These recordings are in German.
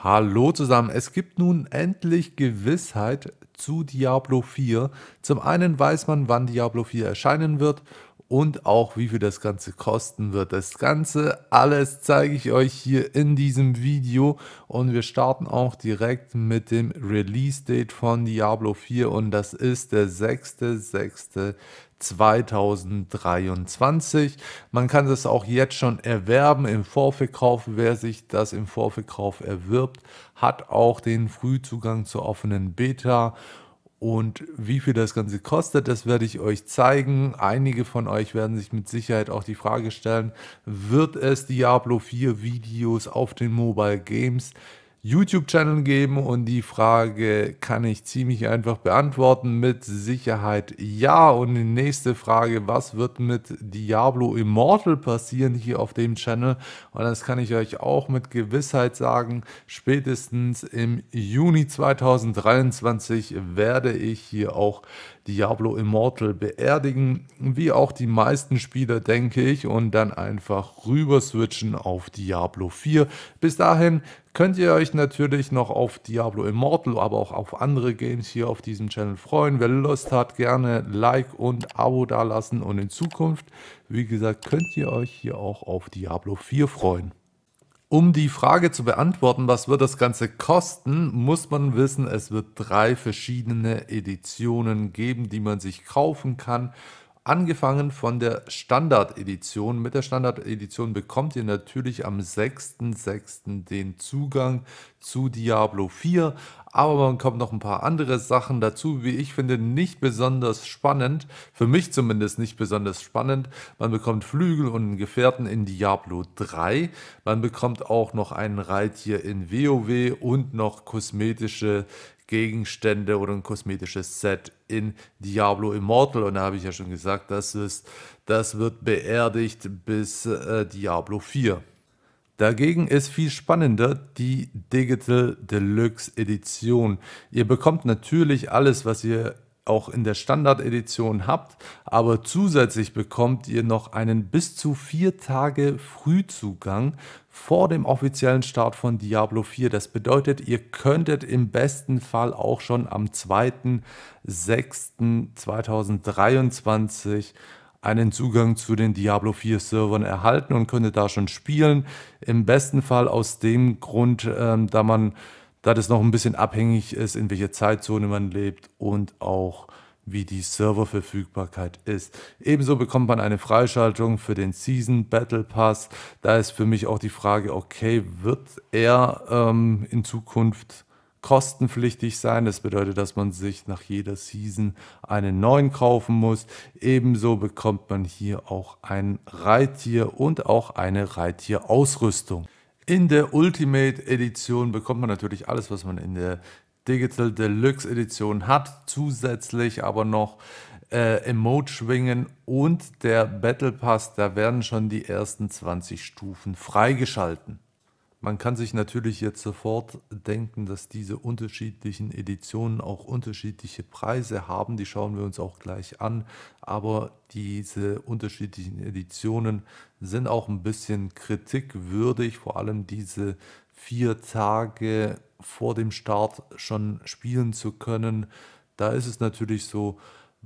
Hallo zusammen, es gibt nun endlich Gewissheit zu Diablo 4. Zum einen weiß man, wann Diablo 4 erscheinen wird und auch wie viel das Ganze kosten wird. Das Ganze alles zeige ich euch hier in diesem Video und wir starten auch direkt mit dem Release Date von Diablo 4 und das ist der 6.6. 2023. Man kann das auch jetzt schon erwerben im Vorverkauf. Wer sich das im Vorverkauf erwirbt, hat auch den Frühzugang zur offenen Beta und wie viel das Ganze kostet, das werde ich euch zeigen. Einige von euch werden sich mit Sicherheit auch die Frage stellen, wird es Diablo 4 Videos auf den Mobile Games YouTube-Channel geben und die Frage kann ich ziemlich einfach beantworten. Mit Sicherheit ja. Und die nächste Frage, was wird mit Diablo Immortal passieren hier auf dem Channel? Und das kann ich euch auch mit Gewissheit sagen. Spätestens im Juni 2023 werde ich hier auch Diablo Immortal beerdigen, wie auch die meisten Spieler, denke ich, und dann einfach rüber switchen auf Diablo 4. Bis dahin könnt ihr euch natürlich noch auf Diablo Immortal, aber auch auf andere Games hier auf diesem Channel freuen. Wer Lust hat, gerne Like und Abo dalassen und in Zukunft, wie gesagt, könnt ihr euch hier auch auf Diablo 4 freuen. Um die Frage zu beantworten, was wird das Ganze kosten, muss man wissen, es wird drei verschiedene Editionen geben, die man sich kaufen kann. Angefangen von der Standard-Edition. Mit der Standard-Edition bekommt ihr natürlich am 6.6. den Zugang zu Diablo 4. Aber man kommt noch ein paar andere Sachen dazu, wie ich finde, nicht besonders spannend. Für mich zumindest nicht besonders spannend. Man bekommt Flügel und einen Gefährten in Diablo 3. Man bekommt auch noch einen Reittier in WoW und noch kosmetische Gegenstände oder ein kosmetisches Set in Diablo Immortal. Und da habe ich ja schon gesagt, das, ist, das wird beerdigt bis äh, Diablo 4. Dagegen ist viel spannender die Digital Deluxe Edition. Ihr bekommt natürlich alles, was ihr auch in der Standard-Edition habt, aber zusätzlich bekommt ihr noch einen bis zu vier Tage Frühzugang vor dem offiziellen Start von Diablo 4. Das bedeutet, ihr könntet im besten Fall auch schon am 2.6.2023 einen Zugang zu den Diablo 4 Servern erhalten und könntet da schon spielen. Im besten Fall aus dem Grund, ähm, da man da das noch ein bisschen abhängig ist, in welcher Zeitzone man lebt und auch wie die Serververfügbarkeit ist. Ebenso bekommt man eine Freischaltung für den Season Battle Pass. Da ist für mich auch die Frage, okay, wird er ähm, in Zukunft kostenpflichtig sein? Das bedeutet, dass man sich nach jeder Season einen neuen kaufen muss. Ebenso bekommt man hier auch ein Reittier und auch eine Reittierausrüstung. In der Ultimate Edition bekommt man natürlich alles, was man in der Digital Deluxe Edition hat. Zusätzlich aber noch äh, Emote-Schwingen und der Battle Pass. Da werden schon die ersten 20 Stufen freigeschalten. Man kann sich natürlich jetzt sofort denken, dass diese unterschiedlichen Editionen auch unterschiedliche Preise haben. Die schauen wir uns auch gleich an. Aber diese unterschiedlichen Editionen sind auch ein bisschen kritikwürdig. Vor allem diese vier Tage vor dem Start schon spielen zu können. Da ist es natürlich so,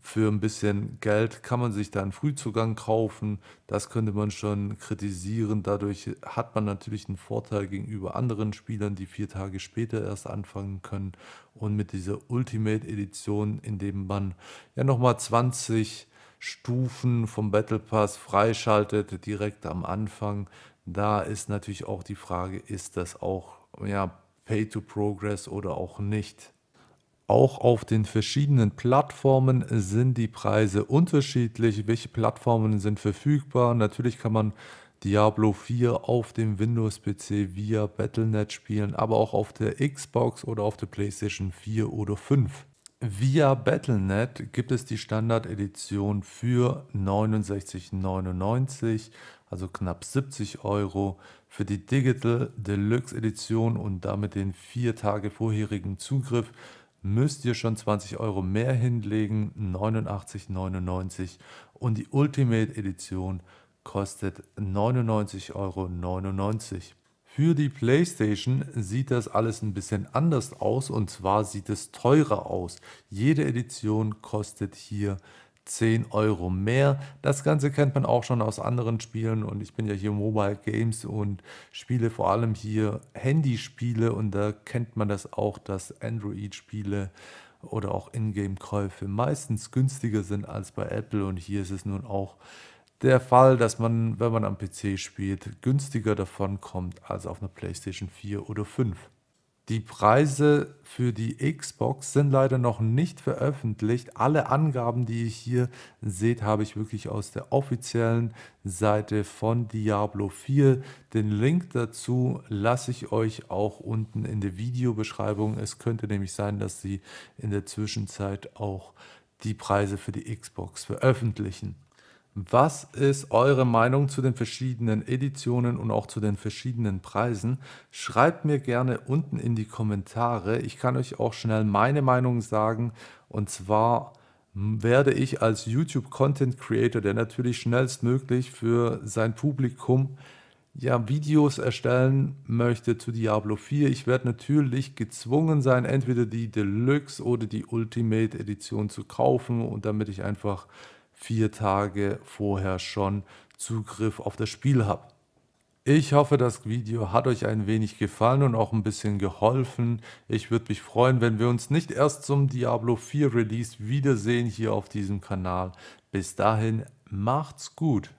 für ein bisschen Geld kann man sich da einen Frühzugang kaufen. Das könnte man schon kritisieren. Dadurch hat man natürlich einen Vorteil gegenüber anderen Spielern, die vier Tage später erst anfangen können. Und mit dieser Ultimate Edition, in dem man ja nochmal 20 Stufen vom Battle Pass freischaltet, direkt am Anfang. Da ist natürlich auch die Frage, ist das auch ja, Pay to Progress oder auch nicht? Auch auf den verschiedenen Plattformen sind die Preise unterschiedlich. Welche Plattformen sind verfügbar? Natürlich kann man Diablo 4 auf dem Windows-PC via Battlenet spielen, aber auch auf der Xbox oder auf der PlayStation 4 oder 5. Via Battlenet gibt es die Standard-Edition für 69,99, also knapp 70 Euro. Für die Digital Deluxe Edition und damit den vier Tage vorherigen Zugriff müsst ihr schon 20 Euro mehr hinlegen, 89,99 und die Ultimate Edition kostet 99,99 Euro. Für die PlayStation sieht das alles ein bisschen anders aus und zwar sieht es teurer aus. Jede Edition kostet hier 10 Euro mehr. Das Ganze kennt man auch schon aus anderen Spielen und ich bin ja hier Mobile Games und spiele vor allem hier Handyspiele und da kennt man das auch, dass Android-Spiele oder auch Ingame-Käufe meistens günstiger sind als bei Apple und hier ist es nun auch der Fall, dass man, wenn man am PC spielt, günstiger davon kommt als auf einer PlayStation 4 oder 5. Die Preise für die Xbox sind leider noch nicht veröffentlicht. Alle Angaben, die ihr hier seht, habe ich wirklich aus der offiziellen Seite von Diablo 4. Den Link dazu lasse ich euch auch unten in der Videobeschreibung. Es könnte nämlich sein, dass sie in der Zwischenzeit auch die Preise für die Xbox veröffentlichen. Was ist eure Meinung zu den verschiedenen Editionen und auch zu den verschiedenen Preisen? Schreibt mir gerne unten in die Kommentare. Ich kann euch auch schnell meine Meinung sagen. Und zwar werde ich als YouTube Content Creator, der natürlich schnellstmöglich für sein Publikum ja, Videos erstellen möchte zu Diablo 4. Ich werde natürlich gezwungen sein, entweder die Deluxe oder die Ultimate Edition zu kaufen und damit ich einfach vier Tage vorher schon Zugriff auf das Spiel habe. Ich hoffe, das Video hat euch ein wenig gefallen und auch ein bisschen geholfen. Ich würde mich freuen, wenn wir uns nicht erst zum Diablo 4 Release wiedersehen hier auf diesem Kanal. Bis dahin, macht's gut.